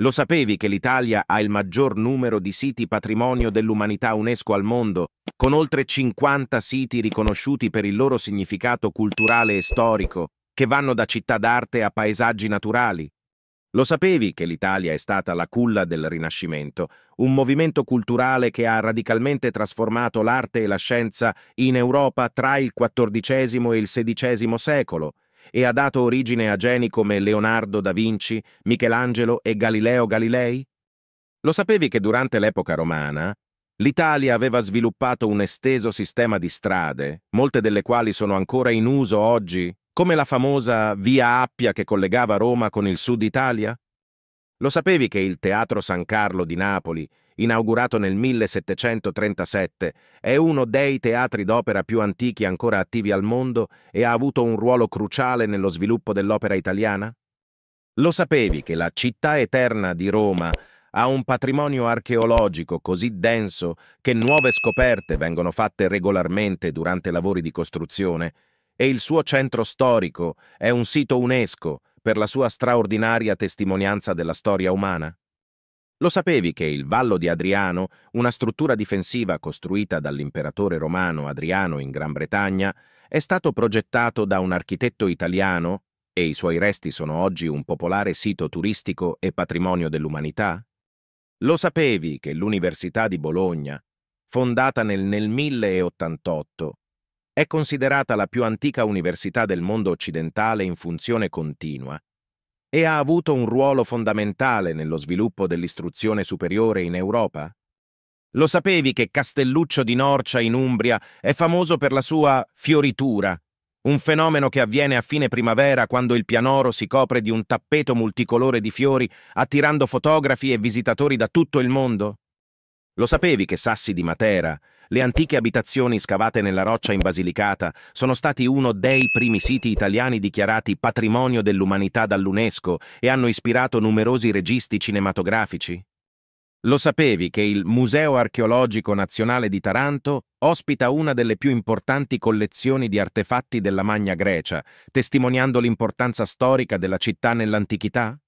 Lo sapevi che l'Italia ha il maggior numero di siti patrimonio dell'umanità UNESCO al mondo, con oltre 50 siti riconosciuti per il loro significato culturale e storico, che vanno da città d'arte a paesaggi naturali? Lo sapevi che l'Italia è stata la culla del Rinascimento, un movimento culturale che ha radicalmente trasformato l'arte e la scienza in Europa tra il XIV e il XVI secolo, e ha dato origine a geni come Leonardo da Vinci, Michelangelo e Galileo Galilei? Lo sapevi che durante l'epoca romana l'Italia aveva sviluppato un esteso sistema di strade, molte delle quali sono ancora in uso oggi, come la famosa Via Appia che collegava Roma con il sud Italia? Lo sapevi che il Teatro San Carlo di Napoli inaugurato nel 1737, è uno dei teatri d'opera più antichi ancora attivi al mondo e ha avuto un ruolo cruciale nello sviluppo dell'opera italiana? Lo sapevi che la città eterna di Roma ha un patrimonio archeologico così denso che nuove scoperte vengono fatte regolarmente durante lavori di costruzione e il suo centro storico è un sito UNESCO per la sua straordinaria testimonianza della storia umana? Lo sapevi che il Vallo di Adriano, una struttura difensiva costruita dall'imperatore romano Adriano in Gran Bretagna, è stato progettato da un architetto italiano e i suoi resti sono oggi un popolare sito turistico e patrimonio dell'umanità? Lo sapevi che l'Università di Bologna, fondata nel, nel 1088, è considerata la più antica università del mondo occidentale in funzione continua e ha avuto un ruolo fondamentale nello sviluppo dell'istruzione superiore in Europa? Lo sapevi che Castelluccio di Norcia in Umbria è famoso per la sua fioritura, un fenomeno che avviene a fine primavera quando il pianoro si copre di un tappeto multicolore di fiori, attirando fotografi e visitatori da tutto il mondo? Lo sapevi che Sassi di Matera, le antiche abitazioni scavate nella roccia in Basilicata, sono stati uno dei primi siti italiani dichiarati patrimonio dell'umanità dall'UNESCO e hanno ispirato numerosi registi cinematografici? Lo sapevi che il Museo archeologico nazionale di Taranto ospita una delle più importanti collezioni di artefatti della Magna Grecia, testimoniando l'importanza storica della città nell'antichità?